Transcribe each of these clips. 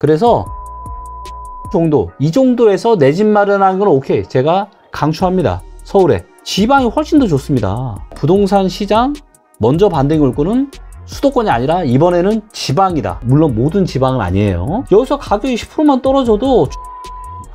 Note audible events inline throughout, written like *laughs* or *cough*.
그래서 정도 이 정도에서 내 집 마련하는 건 오케이 제가 강추합니다 서울에 지방이 훨씬 더 좋습니다 부동산 시장 먼저 반대이올 거는 수도권이 아니라 이번에는 지방이다 물론 모든 지방은 아니에요 여기서 가격이 10%만 떨어져도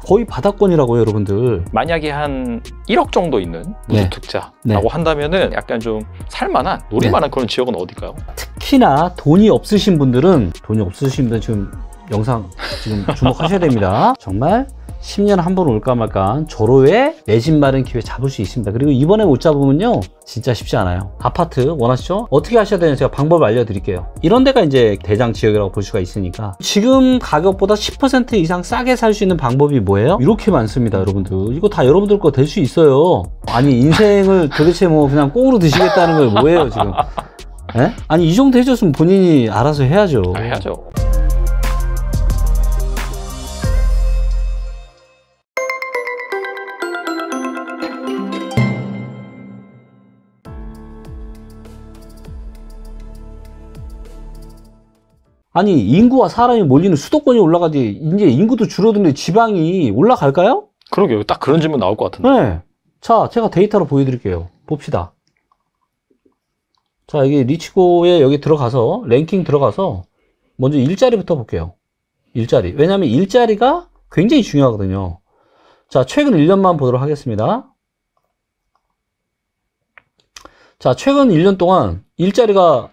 거의 바닥권이라고요 여러분들 만약에 한 1억 정도 있는 네. 무주특자라고 네. 한다면은 약간 좀 살만한 노릴만한 네. 그런 지역은 어딜까요? 특히나 돈이 없으신 분들은 돈이 없으신 분들은 지금 영상 지금 주목하셔야 됩니다. 정말 10년 한 번 올까 말까 한 절호의 내 집 마련 기회 잡을 수 있습니다. 그리고 이번에 못 잡으면요. 진짜 쉽지 않아요. 아파트 원하시죠? 어떻게 하셔야 되는 제가 방법을 알려드릴게요. 이런 데가 이제 대장 지역이라고 볼 수가 있으니까 지금 가격보다 10% 이상 싸게 살 수 있는 방법이 뭐예요? 이렇게 많습니다. 여러분들. 이거 다 여러분들 거 될 수 있어요. 아니 인생을 도대체 뭐 그냥 꽁으로 드시겠다는 걸 뭐예요 지금. 에? 예? 아니 이 정도 해줬으면 본인이 알아서 해야죠. 해야죠. 아니 인구와 사람이 몰리는 수도권이 올라가지 이제 인구도 줄어드는데 지방이 올라갈까요? 그러게요. 딱 그런 질문 나올 것 같은데. 네. 자, 제가 데이터로 보여드릴게요. 봅시다. 자, 여기 리치고에 여기 들어가서 랭킹 들어가서 먼저 일자리부터 볼게요. 일자리. 왜냐하면 일자리가 굉장히 중요하거든요. 자, 최근 1년만 보도록 하겠습니다. 자, 최근 1년 동안 일자리가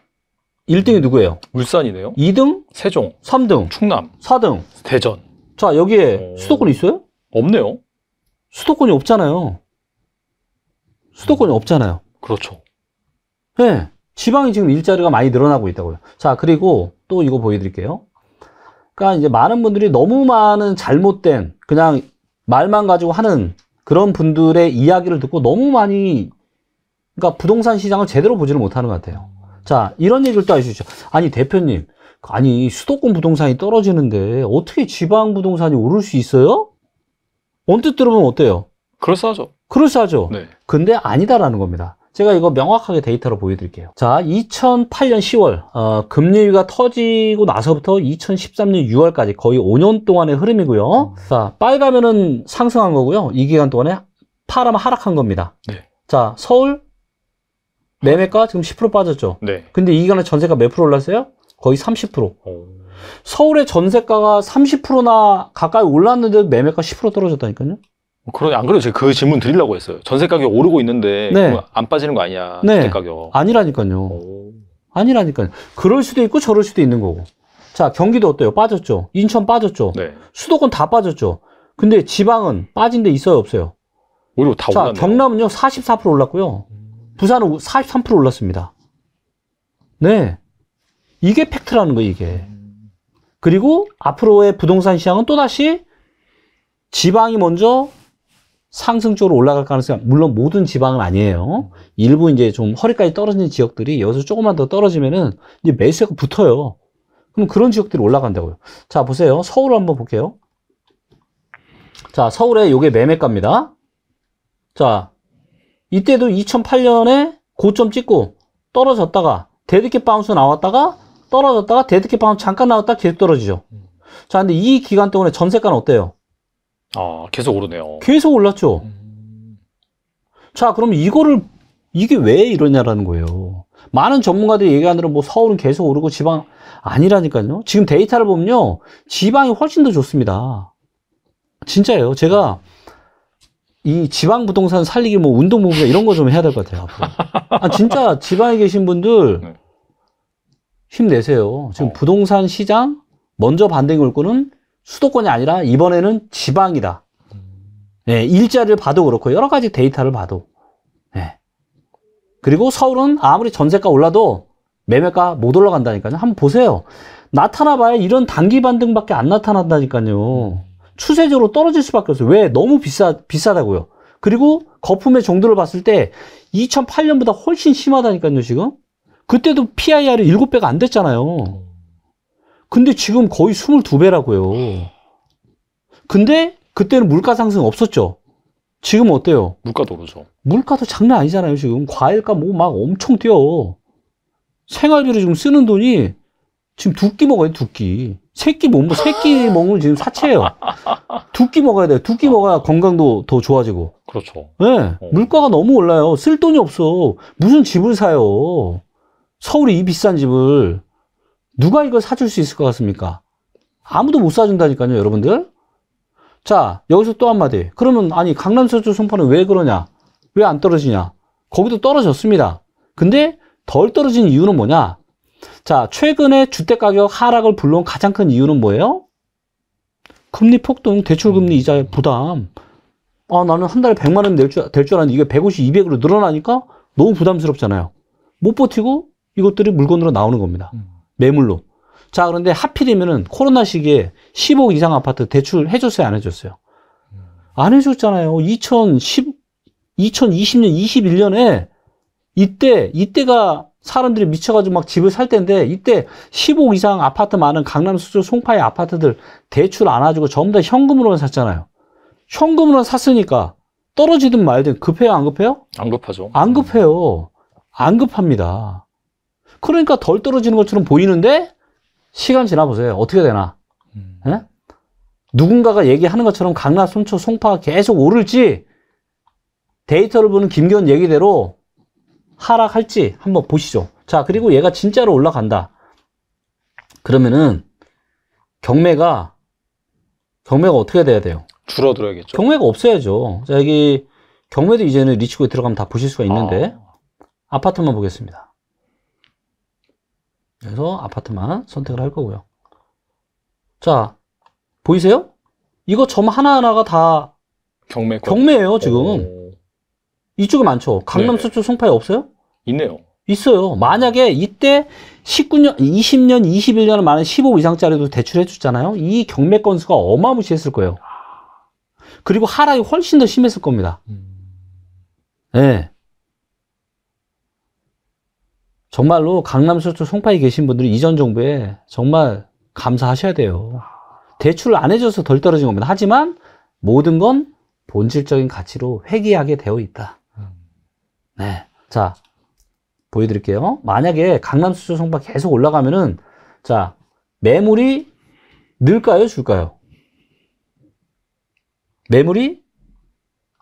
1등이 누구예요? 울산이네요. 2등, 세종, 3등, 충남, 4등. 대전. 자, 여기에 오. 어. 수도권 있어요? 없네요. 수도권이 없잖아요. 수도권이 없잖아요. 그렇죠. 네. 지방이 지금 일자리가 많이 늘어나고 있다고요. 자, 그리고 또 이거 보여드릴게요. 그러니까 이제 많은 분들이 너무 많은 잘못된 그냥 말만 가지고 하는 그런 분들의 이야기를 듣고 너무 많이 그러니까 부동산 시장을 제대로 보지를 못하는 것 같아요. 자, 이런 얘기를 또 해주죠. 아니, 대표님. 아니, 수도권 부동산이 떨어지는데 어떻게 지방 부동산이 오를 수 있어요? 언뜻 들으면 어때요? 그럴싸하죠. 그럴싸하죠. 네. 근데 아니다라는 겁니다. 제가 이거 명확하게 데이터로 보여드릴게요. 자, 2008년 10월 어, 금리위가 터지고 나서부터 2013년 6월까지 거의 5년 동안의 흐름이고요. 음. 자, 빨가면은 상승한 거고요. 이 기간 동안에 파라면 하락한 겁니다. 네. 자, 서울, 매매가 지금 10% 빠졌죠. 네. 근데 이 기간에 전세가 몇 프로 올랐어요? 거의 30%. 오. 서울의 전세가가 30%나 가까이 올랐는데 매매가 10% 떨어졌다니까요. 뭐 그러안 그래도 제가 그 질문 드리려고 했어요. 전세 가격 오르고 있는데 네. 안 빠지는 거 아니야? 네. 전세 가격. 아니라니까요. 아니라니까요. 그럴 수도 있고 저럴 수도 있는 거고. 자, 경기도 어때요? 빠졌죠. 인천 빠졌죠. 네. 수도권 다 빠졌죠. 근데 지방은 빠진 데 있어요, 없어요? 오히려 다 올랐네요. 경남은요, 44% 올랐고요. 부산은 43% 올랐습니다. 네. 이게 팩트라는 거 이게. 그리고 앞으로의 부동산 시장은 또다시 지방이 먼저 상승 적으로 올라갈 가능성이 물론 모든 지방은 아니에요. 일부 이제 좀 허리까지 떨어진 지역들이 여기서 조금만 더 떨어지면은 이제 매수가 붙어요. 그럼 그런 지역들이 올라간다고요. 자 보세요. 서울 을 한번 볼게요. 자서울에 요게 매매가입니다. 자 이때도 2008년에 고점 찍고 떨어졌다가 데드캣 바운스 나왔다가 떨어졌다가 데드캣 바운스 잠깐 나왔다 계속 떨어지죠. 자, 근데 이 기간 동안에 전세가는 어때요? 아, 계속 오르네요. 계속 올랐죠. 음. 자, 그럼 이거를 이게 왜 이러냐라는 거예요. 많은 전문가들이 얘기하느라 는뭐 서울은 계속 오르고 지방 아니라니까요. 지금 데이터를 보면요. 지방이 훨씬 더 좋습니다. 진짜예요. 제가 이 지방 부동산 살리기 뭐 운동 부임이런거 좀 해야 될 것 같아요. 앞으로. 아 진짜 지방에 계신 분들 *laughs* 네. 힘내세요. 지금 어. 부동산 시장 먼저 반등이 올 거는 수도권이 아니라 이번에는 지방이다. 네, 일자를 봐도 그렇고 여러 가지 데이터를 봐도. 네. 그리고 서울은 아무리 전세가 올라도 매매가 못 올라간다니까요. 한번 보세요. 나타나봐야 이런 단기 반등밖에 안 나타난다니까요. 추세적으로 떨어질 수밖에 없어요. 왜? 너무 비싸, 비싸다고요. 그리고 거품의 정도를 봤을 때 2008년보다 훨씬 심하다니까요, 지금. 그때도 PIR이 7배가 안 됐잖아요. 근데 지금 거의 22배라고요. 근데 그때는 물가 상승 없었죠. 지금 어때요? 물가도 오르죠. 물가도 장난 아니잖아요, 지금. 과일값 뭐 막 엄청 뛰어. 생활비로 지금 쓰는 돈이 지금 두 끼 먹어요, 두 끼. 세끼 몸도 세끼 먹는 지금 사채예요. 두 끼 먹어야 돼요. 두끼 아. 먹어야 건강도 더 좋아지고. 그렇죠. 예. 네, 어. 물가가 너무 올라요. 쓸 돈이 없어. 무슨 집을 사요? 서울이이 비싼 집을 누가 이걸 사줄 수 있을 것 같습니까? 아무도 못 사준다니까요, 여러분들. 자, 여기서 또 한마디. 그러면 아니 강남 서초 송파는 왜 그러냐? 왜 안 떨어지냐? 거기도 떨어졌습니다. 근데 덜 떨어진 이유는 뭐냐? 자, 최근에 주택가격 하락을 불러온 가장 큰 이유는 뭐예요? 금리 폭등, 대출금리 음. 이자 부담. 아, 나는 한 달에 100만 원 낼 줄, 될줄 알았는데 이게 150, 200으로 늘어나니까 너무 부담스럽잖아요. 못 버티고 이것들이 물건으로 나오는 겁니다. 음. 매물로. 자, 그런데 하필이면은 코로나 시기에 10억 이상 아파트 대출 해줬어요, 안 해줬어요? 음. 안 해줬잖아요. 2010, 2020년, 21년에 이때, 이때가 사람들이 미쳐가지고 막 집을 살 텐데 이때 10억 이상 아파트 많은 강남 수주 송파의 아파트들 대출 안 와주고 전부 다 현금으로만 샀잖아요. 현금으로 샀으니까 떨어지든 말든 급해요 안 급해요? 안 급하죠. 안 음. 급해요. 안 급합니다. 그러니까 덜 떨어지는 것처럼 보이는데 시간 지나 보세요. 어떻게 되나? 음. 예? 누군가가 얘기하는 것처럼 강남, 송초, 송파가 계속 오를지 데이터를 보는 김기현 얘기대로 하락할지 한번 보시죠. 자, 그리고 얘가 진짜로 올라간다. 그러면은 경매가 경매가 어떻게 돼야 돼요? 줄어들어야겠죠. 경매가 없어야죠. 자, 여기 경매도 이제는 리치고에 들어가면 다 보실 수가 있는데 아. 파트만 보겠습니다. 그래서 아파트만 선택을 할 거고요. 자, 보이세요? 이거 점 하나하나가 다 경매 예요 지금. 오. 이쪽에 네. 많죠. 강남 네 서초 송파에 없어요? 있네요. 있어요. 만약에 이때 19년, 20년, 21년을 많은 15 이상짜리도 대출해 줬잖아요. 이 경매 건수가 어마무시했을 거예요. 그리고 하락이 훨씬 더 심했을 겁니다. 예. 네. 정말로 강남 서초 송파에 계신 분들이 이전 정부에 정말 감사하셔야 돼요. 대출을 안 해줘서 덜 떨어진 겁니다. 하지만 모든 건 본질적인 가치로 회귀하게 되어 있다. 네. 자, 보여드릴게요. 만약에 강남 수조 성파 계속 올라가면은, 자, 매물이 늘까요? 줄까요? 매물이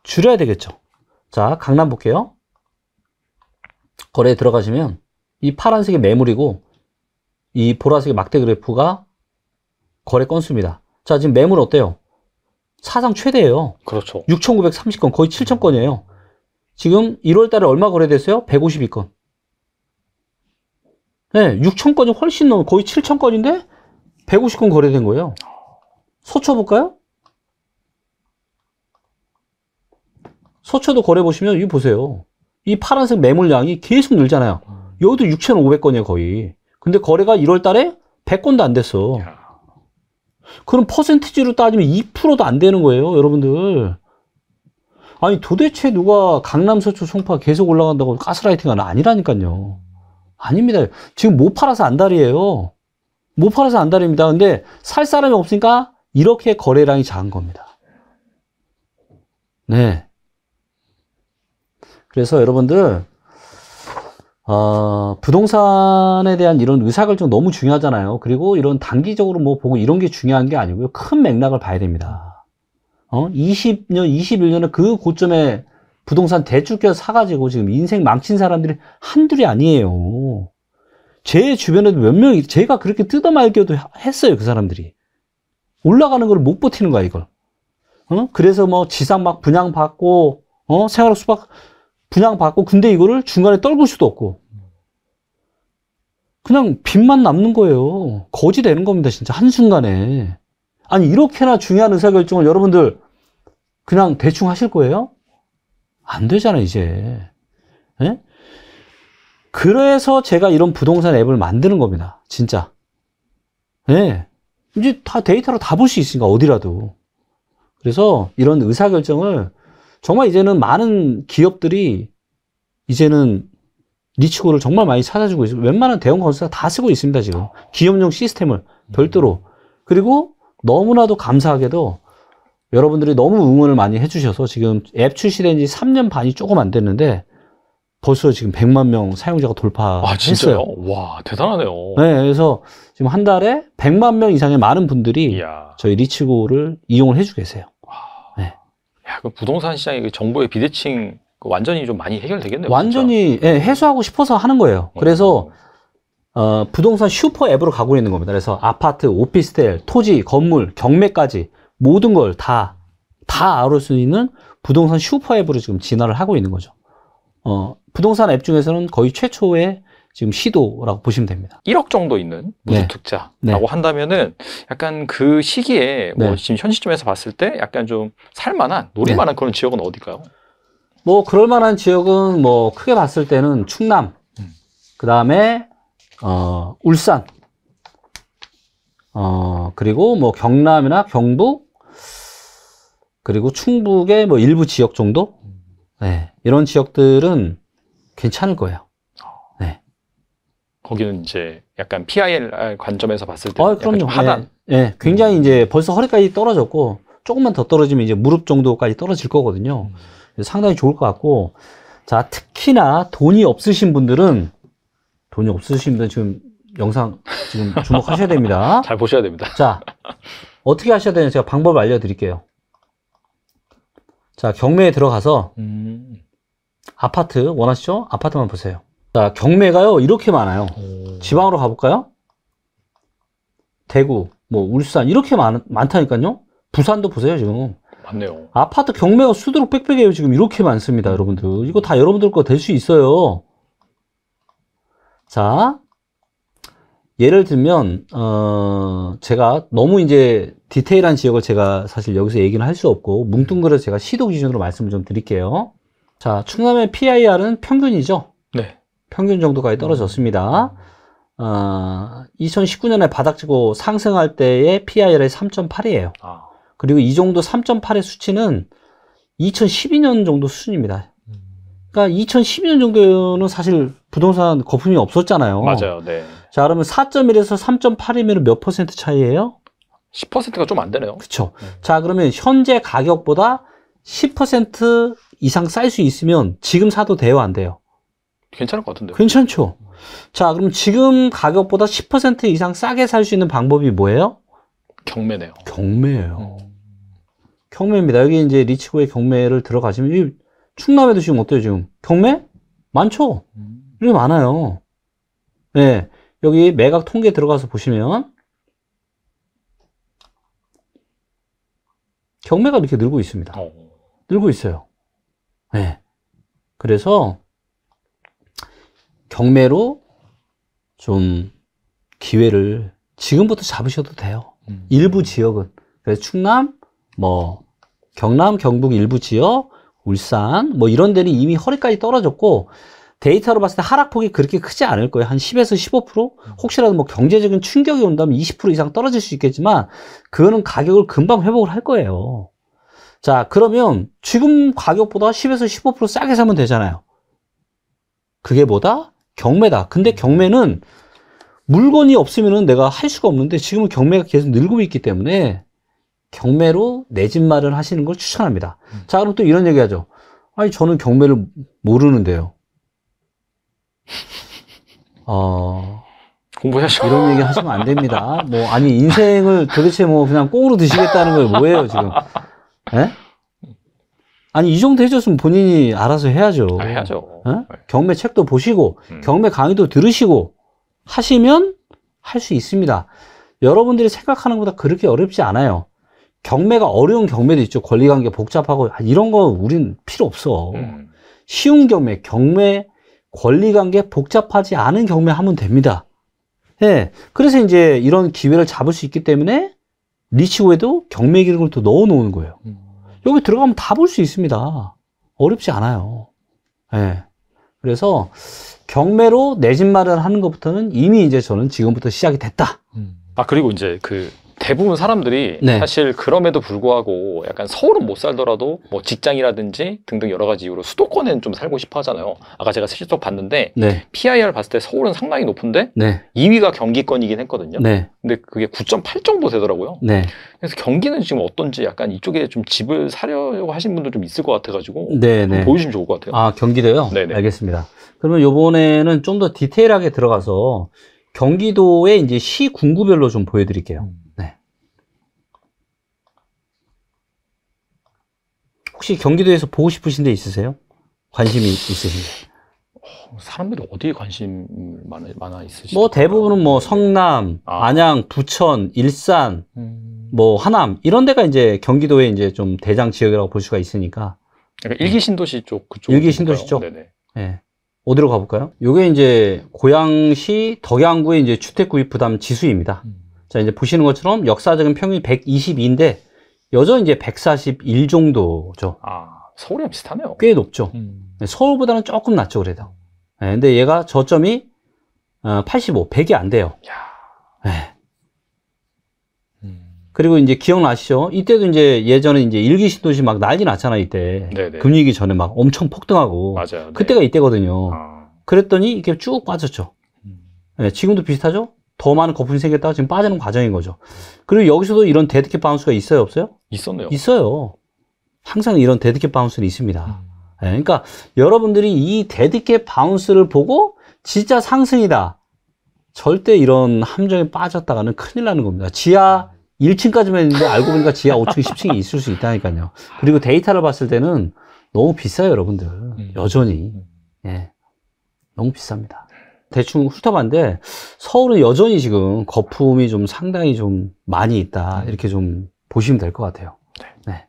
줄여야 되겠죠. 자, 강남 볼게요. 거래에 들어가시면 이 파란색이 매물이고 이보라색의 막대 그래프가 거래 건수입니다. 자, 지금 매물 어때요? 사상 최대예요. 그렇죠. 6,930건, 거의 7,000건이에요. 지금 1월 달에 얼마 거래됐어요? 152건. 네, 6천 건이 훨씬 넘어 거의 7천 건인데 150건 거래된 거예요. 소초 볼까요? 소초도 거래 보시면 이 보세요. 이 파란색 매물량이 계속 늘잖아요. 여기도 6,500건이에요, 거의. 근데 거래가 1월 달에 100건도 안 됐어. 그럼 퍼센티지로 따지면 2%도 안 되는 거예요, 여러분들. 아니 도대체 누가 강남 서초 송파 계속 올라간다고 가스라이팅은 아니라니까요. 아닙니다. 지금 못 팔아서 안달이에요. 못 팔아서 안달입니다. 근데 살 사람이 없으니까 이렇게 거래량이 작은 겁니다. 네. 그래서 여러분들 어, 부동산에 대한 이런 의사결정 너무 중요하잖아요. 그리고 이런 단기적으로 뭐 보고 이런 게 중요한 게 아니고요. 큰 맥락을 봐야 됩니다. 어? 20년, 21년에 그 고점에 부동산 대출겨 사가지고 지금 인생 망친 사람들이 한둘이 아니에요. 제 주변에도 몇 명이 제가 그렇게 뜯어말겨도 했어요 그 사람들이 올라가는 걸 못 버티는 거야 이걸 어? 그래서 뭐 지상 막 분양 받고 어? 생활 수박 분양 받고 근데 이거를 중간에 떨굴 수도 없고 그냥 빚만 남는 거예요 거지 되는 겁니다 진짜 한순간에 아니 이렇게나 중요한 의사결정을 여러분들 그냥 대충 하실 거예요? 안 되잖아요 이제 네? 그래서 제가 이런 부동산 앱을 만드는 겁니다 진짜 네. 이제 다 데이터로 다 볼 수 있으니까 어디라도 그래서 이런 의사결정을 정말 이제는 많은 기업들이 이제는 리치고를 정말 많이 찾아주고 있어요 웬만한 대형 건설사 다 쓰고 있습니다 지금 기업용 시스템을 별도로 그리고 너무나도 감사하게도 여러분들이 너무 응원을 많이 해주셔서 지금 앱 출시된 지 3년 반이 조금 안 됐는데 벌써 지금 100만 명 사용자가 돌파했어요. 아, 와 대단하네요. 네, 그래서 지금 한 달에 100만 명 이상의 많은 분들이 이야. 저희 리치고를 이용을 해주고 계세요. 네. 야, 그 부동산 시장의 그 정보의 비대칭 완전히 좀 많이 해결되겠네요. 완전히 예, 해소하고 싶어서 하는 거예요. 음. 그래서 음. 어, 부동산 슈퍼 앱으로 가고 있는 겁니다. 그래서 아파트, 오피스텔, 토지, 건물, 경매까지 모든 걸 다, 다 알을 수 있는 부동산 슈퍼 앱으로 지금 진화를 하고 있는 거죠. 어, 부동산 앱 중에서는 거의 최초의 지금 시도라고 보시면 됩니다. 1억 정도 있는 무주택자라고 네. 네. 한다면은 약간 그 시기에 뭐 네. 뭐 지금 현 시점에서 봤을 때 약간 좀 살만한 노릴만한 네. 그런 지역은 어디일까요? 뭐 그럴 만한 지역은 뭐 크게 봤을 때는 충남, 음. 그 다음에 어, 울산, 어, 그리고 뭐 경남이나 경북, 그리고 충북의 뭐 일부 지역 정도? 네, 이런 지역들은 괜찮을 거예요. 네. 거기는 이제 약간 PIR 관점에서 봤을 때 어, 아, 그럼요. 좀 하단. 네, 네. 굉장히 음. 이제 벌써 허리까지 떨어졌고 조금만 더 떨어지면 이제 무릎 정도까지 떨어질 거거든요. 음. 상당히 좋을 것 같고 자 특히나 돈이 없으신 분들은 돈이 없으신 분들 지금 영상 지금 주목하셔야 됩니다. *laughs* 잘 보셔야 됩니다. 자, 어떻게 하셔야 되는지 제가 방법을 알려드릴게요. 자, 경매에 들어가서 음. 아파트 원하시죠? 아파트만 보세요. 자, 경매가요 이렇게 많아요. 오. 지방으로 가볼까요? 대구, 뭐 울산 이렇게 많, 많다니까요. 부산도 보세요 지금. 맞네요. 아파트 경매가 수두룩 빽빽해요 지금 이렇게 많습니다 여러분들. 이거 다 여러분들 거 될 수 있어요. 자, 예를 들면 어 제가 너무 이제 디테일한 지역을 제가 사실 여기서 얘기는할 수 없고 뭉뚱그려 제가 시도 기준으로 말씀을 좀 드릴게요. 자, 충남의 PIR은 평균이죠. 네. 평균 정도까지 떨어졌습니다. 어, 2019년에 바닥치고 상승할 때의 PIR이 3.8이에요. 아. 그리고 이 정도 3.8의 수치는 2012년 정도 수준입니다. 음. 그러니까 2012년 정도는 사실 부동산 거품이 없었잖아요. 맞아요. 네. 자, 그러면 4.1에서 3.8이면 몇 퍼센트 차이예요? 10%가 좀 안 되네요. 그렇죠. 음. 자, 그러면 현재 가격보다 10% 이상 쌀 수 있으면 지금 사도 돼요, 안 돼요? 괜찮을 것 같은데요. 괜찮죠. 자, 그럼 지금 가격보다 10% 이상 싸게 살 수 있는 방법이 뭐예요? 경매네요. 경매예요. 음. 경매입니다. 여기 이제 리치고의 경매를 들어가시면 충남에도 지금 어때요, 지금? 경매? 많죠. 음. 이게 많아요. 네, 여기 매각 통계 들어가서 보시면 경매가 이렇게 늘고 있습니다. 어. 늘고 있어요. 네. 그래서 경매로 좀 기회를 지금부터 잡으셔도 돼요. 음. 일부 지역은. 그래서 충남, 뭐, 경남, 경북 일부 지역, 울산, 뭐 이런 데는 이미 허리까지 떨어졌고, 데이터로 봤을 때 하락폭이 그렇게 크지 않을 거예요. 한 10에서 15%? 혹시라도 뭐 경제적인 충격이 온다면 20% 이상 떨어질 수 있겠지만 그거는 가격을 금방 회복을 할 거예요. 자, 그러면 지금 가격보다 10에서 15% 싸게 사면 되잖아요. 그게 뭐다? 경매다. 근데 경매는 물건이 없으면 내가 할 수가 없는데 지금은 경매가 계속 늘고 있기 때문에 경매로 내 집 마련하시는 걸 추천합니다. 음. 자, 그럼 또 이런 얘기 하죠. 아니, 저는 경매를 모르는데요. 어, 공부하셔. 이런 얘기 하시면 안 됩니다. 뭐, 아니, 인생을 도대체 뭐, 그냥 꽁으로 드시겠다는 걸 뭐예요, 지금. 예? 아니, 이 정도 해줬으면 본인이 알아서 해야죠. 아, 해야죠. 예? 네. 경매 책도 보시고, 음. 경매 강의도 들으시고, 하시면 할 수 있습니다. 여러분들이 생각하는 것보다 그렇게 어렵지 않아요. 경매가 어려운 경매도 있죠. 권리관계 복잡하고, 아, 이런 거 우린 필요 없어. 음. 쉬운 경매, 경매, 권리관계 복잡하지 않은 경매하면 됩니다. 예. 그래서 이제 이런 기회를 잡을 수 있기 때문에 리치고에도 경매 기록을 또 넣어 놓은 거예요. 여기 들어가면 다 볼 수 있습니다. 어렵지 않아요. 예. 그래서 경매로 내 집 마련하는 것부터는 이미 이제 저는 지금부터 시작이 됐다. 음. 아, 그리고 이제 그 대부분 사람들이 네. 사실 그럼에도 불구하고 약간 서울은 못 살더라도 뭐 직장이라든지 등등 여러 가지 이유로 수도권에는 좀 살고 싶어 하잖아요. 아까 제가 실적 봤는데 네. PIR 봤을 때 서울은 상당히 높은데 네. 2위가 경기권이긴 했거든요. 네. 근데 그게 9.8 정도 되더라고요. 네. 그래서 경기는 지금 어떤지 약간 이쪽에 좀 집을 사려고 하신 분도좀 있을 것 같아가지고 네, 보여주시면 좋을 것 같아요. 아 경기도요? 네네. 알겠습니다. 그러면 요번에는 좀 더 디테일하게 들어가서 경기도의 이제 시 군구별로 좀 보여드릴게요. 음. 혹시 경기도에서 보고 싶으신 데 있으세요? 관심이 있으신데? 어, 사람들이 어디에 관심 많아, 많아 있으시죠? 뭐 대부분은 뭐 성남, 아. 안양, 부천, 일산, 음... 뭐 하남 이런 데가 이제 경기도의 이제 좀 대장 지역이라고 볼 수가 있으니까. 그러니까 일기 신도시 쪽 그쪽. 일기 신도시 쪽. 네 어디로 가볼까요? 요게 이제 고양시 덕양구의 이제 주택구입 부담 지수입니다. 음. 자 이제 보시는 것처럼 역사적인 평균 122인데 여전히 이제 141 정도죠. 아, 서울이랑 비슷하네요. 꽤 높죠. 음. 네, 서울보다는 조금 낮죠, 그래도. 네, 근데 얘가 저점이 85, 어, 100이 안 돼요. 네. 음. 그리고 이제 기억나시죠? 이때도 이제 예전에 이제 일기 신도시 막 난리 났잖아, 이때. 네네. 네. 금리기 전에 막 엄청 폭등하고. 맞아요. 네. 그때가 이때거든요. 아. 그랬더니 이게 쭉 빠졌죠. 음. 네, 지금도 비슷하죠? 더 많은 거품이 생겼다가 지금 빠지는 과정인 거죠. 그리고 여기서도 이런 데드캣 바운스가 있어요, 없어요? 있었네요. 있어요. 항상 이런 데드캣 바운스는 있습니다. 음. 네, 그러니까 여러분들이 이 데드캣 바운스를 보고 진짜 상승이다. 절대 이런 함정에 빠졌다가는 큰일 나는 겁니다. 지하 1층까지만 했는데 알고 보니까 지하 5층, 10층이 있을 수 있다니까요. 그리고 데이터를 봤을 때는 너무 비싸요, 여러분들. 음. 여전히. 음. 예. 네, 너무 비쌉니다. 대충 훑어봤는데 서울은 여전히 지금 거품이 좀 상당히 좀 많이 있다 이렇게 좀 보시면 될 것 같아요. 네. 네.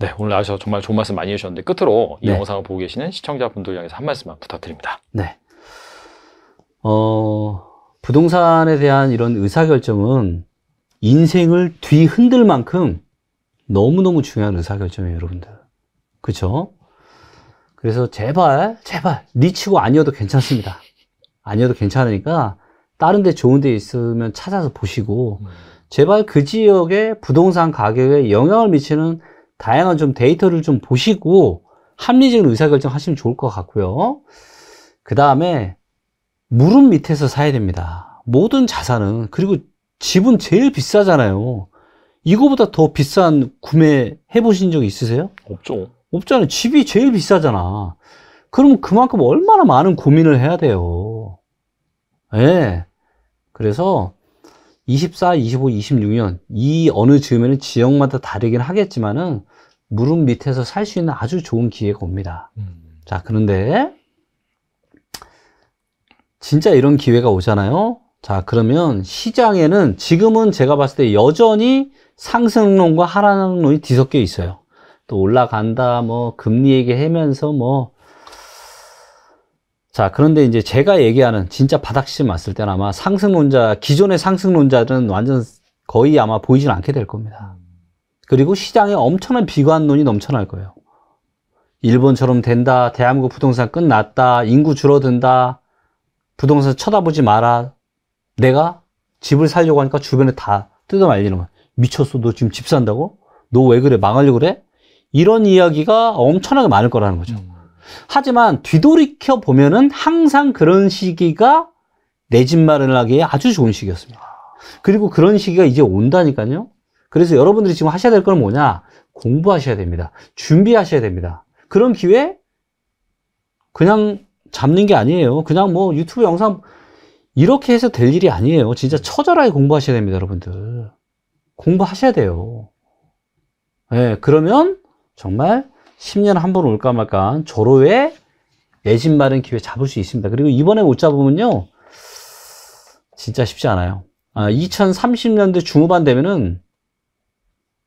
네 오늘 나와셔서 정말 좋은 말씀 많이 해주셨는데 끝으로 이 네. 영상을 보고 계시는 시청자분들 향해서 한 말씀만 부탁드립니다. 네. 어, 부동산에 대한 이런 의사결정은 인생을 뒤흔들 만큼 너무너무 중요한 의사결정이에요, 여러분들. 그쵸 그래서 제발, 제발, 니치고 아니어도 괜찮습니다. 아니어도 괜찮으니까 다른 데 좋은 데 있으면 찾아서 보시고 음. 제발 그 지역의 부동산 가격에 영향을 미치는 다양한 좀 데이터를 좀 보시고 합리적인 의사결정 하시면 좋을 것 같고요. 그 다음에 무릎 밑에서 사야 됩니다. 모든 자산은 그리고 집은 제일 비싸잖아요. 이거보다 더 비싼 구매 해보신 적 있으세요? 없죠. 없잖아요. 집이 제일 비싸잖아. 그럼 그만큼 얼마나 많은 고민을 해야 돼요. 예. 그래서 24, 25, 26년 이 어느 즈음에는 지역마다 다르긴 하겠지만은 무릎 밑에서 살 수 있는 아주 좋은 기회가 옵니다. 음. 자, 그런데 진짜 이런 기회가 오잖아요. 자, 그러면 시장에는 지금은 제가 봤을 때 여전히 상승론과 하락론이 뒤섞여 있어요. 또 올라간다, 뭐 금리 얘기하면서 뭐자 그런데 이제 제가 얘기하는 진짜 바닥 시맞을 때는 아마 상승론자 기존의 상승론자들은 완전 거의 아마 보이진 않게 될 겁니다 그리고 시장에 엄청난 비관론이 넘쳐날 거예요 일본처럼 된다 대한민국 부동산 끝났다 인구 줄어든다 부동산 쳐다보지 마라 내가 집을 살려고 하니까 주변에 다 뜯어 말리는 거야 미쳤어 너 지금 집 산다고? 너 왜 그래 망하려고 그래? 이런 이야기가 엄청나게 많을 거라는 거죠 음. 하지만 뒤돌이켜 보면은 항상 그런 시기가 내 집 마련하기에 아주 좋은 시기였습니다. 그리고 그런 시기가 이제 온다니까요. 그래서 여러분들이 지금 하셔야 될 건 뭐냐? 공부하셔야 됩니다. 준비하셔야 됩니다. 그런 기회 그냥 잡는 게 아니에요. 그냥 뭐 유튜브 영상 이렇게 해서 될 일이 아니에요. 진짜 처절하게 공부하셔야 됩니다, 여러분들. 공부하셔야 돼요. 예, 네, 그러면 정말 10년에 한번 올까 말까 조로의 내집마련 기회 잡을 수 있습니다. 그리고 이번에 못 잡으면요. 진짜 쉽지 않아요. 아, 2030년대 중후반 되면은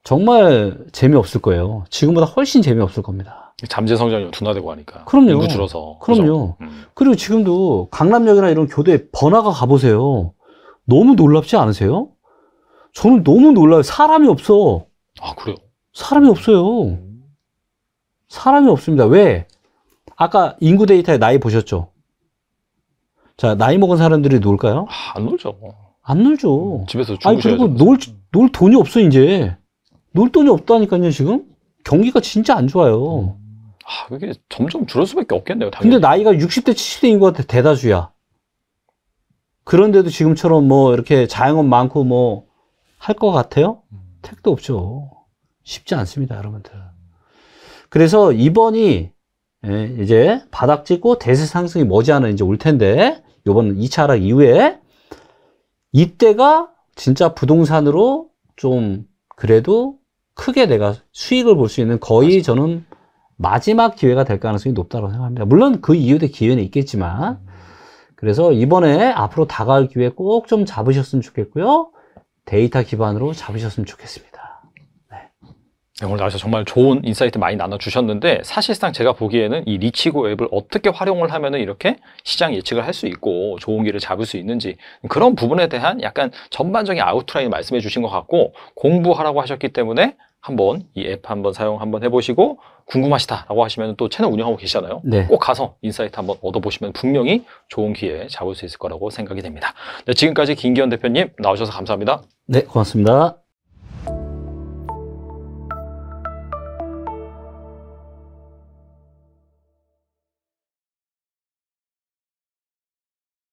정말 재미없을 거예요. 지금보다 훨씬 재미없을 겁니다. 잠재 성장이 둔화되고 하니까. 그럼요. 인구 줄어서. 그럼요. 음. 그리고 지금도 강남역이나 이런 교대 번화가 가보세요. 너무 놀랍지 않으세요? 저는 너무 놀라요. 사람이 없어. 아, 그래요? 사람이 없어요. 사람이 없습니다. 왜? 아까 인구 데이터에 나이 보셨죠? 자, 나이 먹은 사람들이 놀까요? 아, 안 놀죠. 뭐. 안 놀죠. 집에서 아니, 그리고 놀, 놀 돈이 없어, 이제. 놀 돈이 없다니까요, 지금. 경기가 진짜 안 좋아요. 음. 아, 그게 점점 줄을 수밖에 없겠네요, 당연히. 근데 나이가 60대, 70대 인것 같아, 대다수야. 그런데도 지금처럼 뭐, 이렇게 자영업 많고 뭐, 할 것 같아요? 음. 택도 없죠. 쉽지 않습니다, 여러분들. 그래서 이번이 예, 이제 바닥 찍고 대세 상승이 머지않아 이제 올 텐데 요번 2차 하락 이후에 이때가 진짜 부동산으로 좀 그래도 크게 내가 수익을 볼 수 있는 거의 맞아. 저는 마지막 기회가 될 가능성이 높다고 생각합니다. 물론 그 이후에 기회는 있겠지만 음. 그래서 이번에 앞으로 다가올 기회 꼭 좀 잡으셨으면 좋겠고요. 데이터 기반으로 잡으셨으면 좋겠습니다. 오늘 나와서 정말 좋은 인사이트 많이 나눠주셨는데 사실상 제가 보기에는 이 리치고 앱을 어떻게 활용을 하면 이렇게 시장 예측을 할 수 있고 좋은 길을 잡을 수 있는지 그런 부분에 대한 약간 전반적인 아웃라인 말씀해 주신 것 같고 공부하라고 하셨기 때문에 한번 이 앱 한번 사용 한번 해보시고 궁금하시다라고 하시면 또 채널 운영하고 계시잖아요. 네. 꼭 가서 인사이트 한번 얻어보시면 분명히 좋은 기회 잡을 수 있을 거라고 생각이 됩니다. 네, 지금까지 김기현 대표님 나오셔서 감사합니다. 네, 고맙습니다.